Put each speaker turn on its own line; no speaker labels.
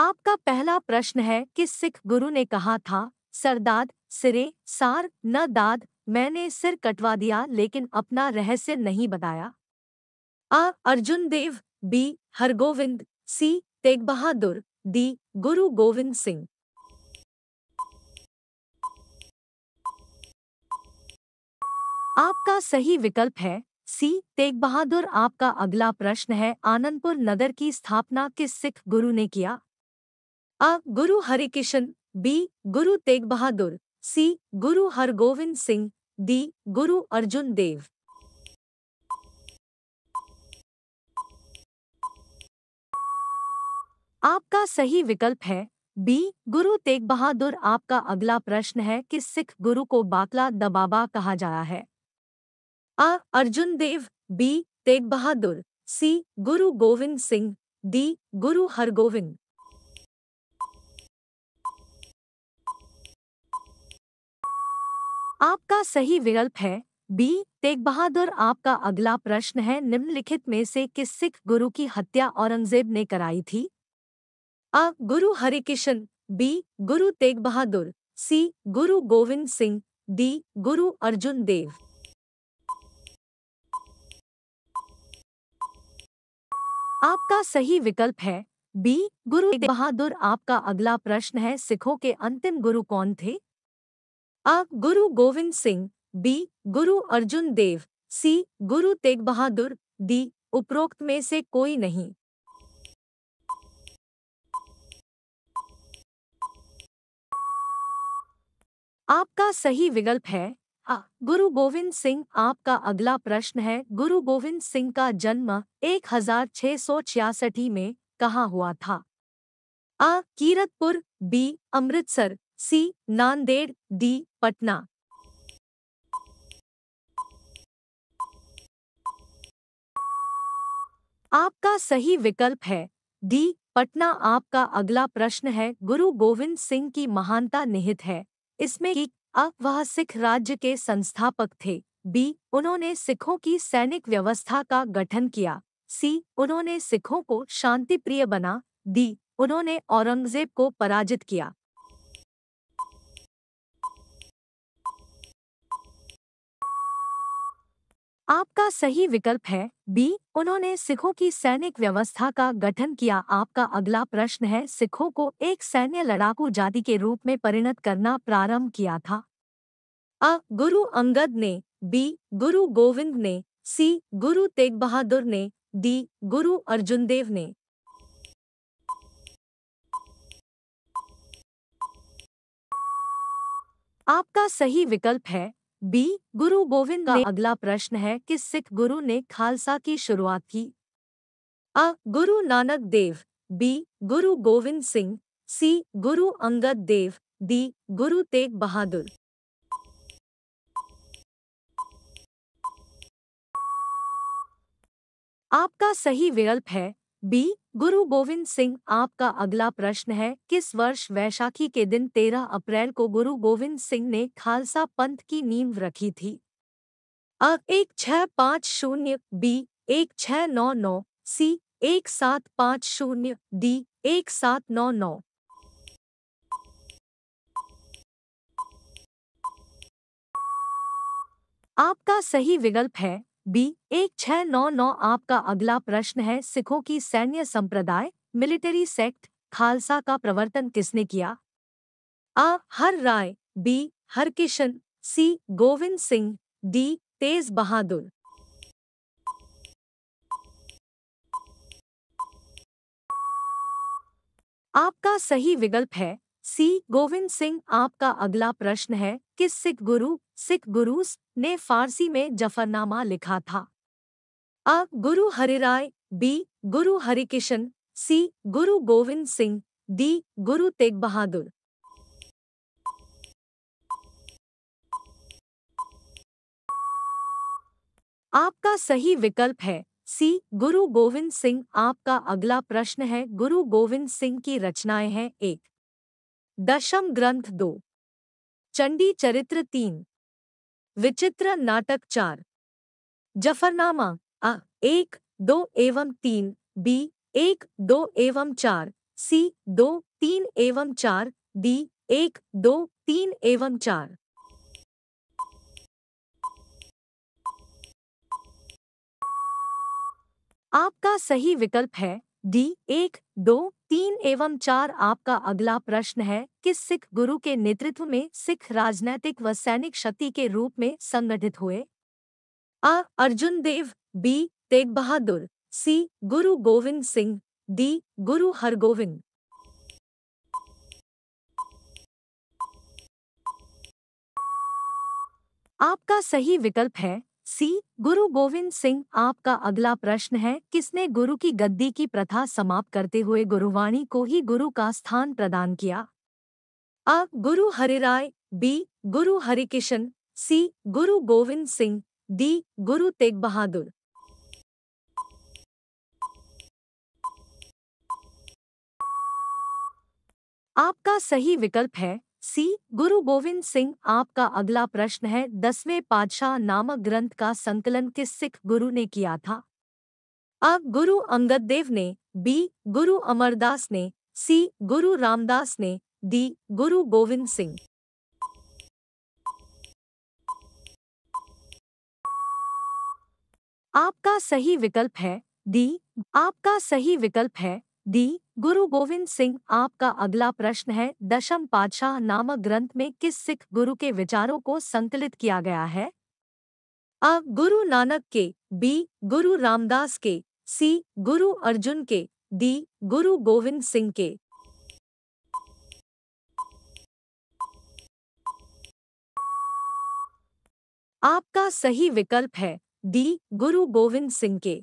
आपका पहला प्रश्न है कि सिख गुरु ने कहा था सरदाद सिरे सार न दाद मैंने सिर कटवा दिया लेकिन अपना रहस्य नहीं बताया आ Arjun Dev B Hargobind C Tegh Bahadur D Guru Gobind Singh आपका सही विकल्प है सी तेग बहादुर आपका अगला प्रश्न है आनंदपुर नगर की स्थापना किस सिख गुरु ने किया आ गुरु हरिकिशन बी गुरु तेग बहादुर सी गुरु हरगोविंद सिंह डी गुरु अर्जुन देव आपका सही विकल्प है बी गुरु तेग बहादुर आपका अगला प्रश्न है कि सिख गुरु को बाकला दबाबा कहा जाया है आ Arjun Dev B Tegh Bahadur C Guru Gobind Singh D गुरु हरगोविंद आपका सही विकल्प है बी तेग बहादुर आपका अगला प्रश्न है निम्नलिखित में से किस सिख गुरु की हत्या औरंगजेब ने कराई थी अ गुरु हरिकिशन बी गुरु तेग बहादुर सी गुरु गोविंद सिंह डी गुरु अर्जुन देव आपका सही विकल्प है बी गुरु बहादुर आपका अगला प्रश्न है सिखों के अंतिम गुरु कौन थे आ गुरु गोविंद सिंह बी गुरु अर्जुन देव सी गुरु तेग बहादुर डी उपरोक्त में से कोई नहीं आपका सही विकल्प है आ, गुरु गोविंद सिंह आपका अगला प्रश्न है गुरु गोविंद सिंह का जन्म 1666 में कहा हुआ था आ Kiratpur B Amritsar C Nanded D Patna आपका सही विकल्प है डी पटना आपका अगला प्रश्न है गुरु गोविंद सिंह की महानता निहित है इसमें कि अ वह सिख राज्य के संस्थापक थे बी उन्होंने सिखों की सैनिक व्यवस्था का गठन किया सी उन्होंने सिखों को शांतिप्रिय बना डी उन्होंने औरंगजेब को पराजित किया आपका सही विकल्प है बी उन्होंने सिखों की सैनिक व्यवस्था का गठन किया आपका अगला प्रश्न है सिखों को एक सैन्य लड़ाकू जाति के रूप में परिणत करना प्रारंभ किया था अ गुरु अंगद ने बी गुरु गोविंद ने सी गुरु तेग बहादुर ने डी गुरु अर्जुन देव ने आपका सही विकल्प है बी गुरु गोविंद का अगला प्रश्न है कि सिख गुरु ने खालसा की शुरुआत की अ गुरु नानक देव बी गुरु गोविंद सिंह सी गुरु अंगद देव डी गुरु तेग बहादुर आपका सही विकल्प है बी गुरु गोविंद सिंह आपका अगला प्रश्न है किस वर्ष वैशाखी के दिन 13 अप्रैल को गुरु गोविंद सिंह ने खालसा पंथ की नींव रखी थी अ एक छः पाँच शून्य बी एक छः नौ नौ सी एक सात पाँच शून्य डी एक सात नौ नौ आपका सही विकल्प है बी एक छह नौ नौ आपका अगला प्रश्न है सिखों की सैन्य संप्रदाय मिलिट्री सेक्ट खालसा का प्रवर्तन किसने किया आ Har Rai B Harkishan C Gobind Singh D Tej Bahadur आपका सही विकल्प है सी गोविंद सिंह आपका अगला प्रश्न है किस सिख गुरु सिख गुरुस ने फारसी में जफरनामा लिखा था अ गुरु हरिराय बी गुरु हरिकिशन सी गुरु गोविंद सिंह डी गुरु तेग बहादुर आपका सही विकल्प है सी गुरु गोविंद सिंह आपका अगला प्रश्न है गुरु गोविंद सिंह की रचनाएं हैं एक दशम ग्रंथ दो चंडी चरित्र तीन विचित्र नाटक चार जफरनामा अ एक दो एवं तीन बी एक दो एवं चार सी दो तीन एवं चार डी एक दो तीन एवं चार आपका सही विकल्प है डी एक दो तीन एवं चार आपका अगला प्रश्न है कि सिख गुरु के नेतृत्व में सिख राजनैतिक व सैनिक शक्ति के रूप में संगठित हुए आ Arjun Dev B Tegh Bahadur C Guru Gobind Singh D गुरु हरगोविंद आपका सही विकल्प है सी गुरु गोविंद सिंह आपका अगला प्रश्न है किसने गुरु की गद्दी की प्रथा समाप्त करते हुए गुरुवाणी को ही गुरु का स्थान प्रदान किया अ गुरु हरिराय बी गुरु हरिकिशन सी गुरु गोविंद सिंह डी गुरु तेग बहादुर आपका सही विकल्प है सी गुरु गोविंद सिंह आपका अगला प्रश्न है दसवें पादशाह नामक ग्रंथ का संकलन किस सिख गुरु ने किया था अ गुरु अंगद देव ने बी गुरु अमरदास ने सी गुरु रामदास ने डी गुरु गोविंद सिंह आपका सही विकल्प है डी आपका सही विकल्प है डी गुरु गोविंद सिंह आपका अगला प्रश्न है दशम पादशाह नामक ग्रंथ में किस सिख गुरु के विचारों को संकलित किया गया है अ गुरु नानक के बी गुरु रामदास के सी गुरु अर्जुन के डी गुरु गोविंद सिंह के आपका सही विकल्प है डी गुरु गोविंद सिंह के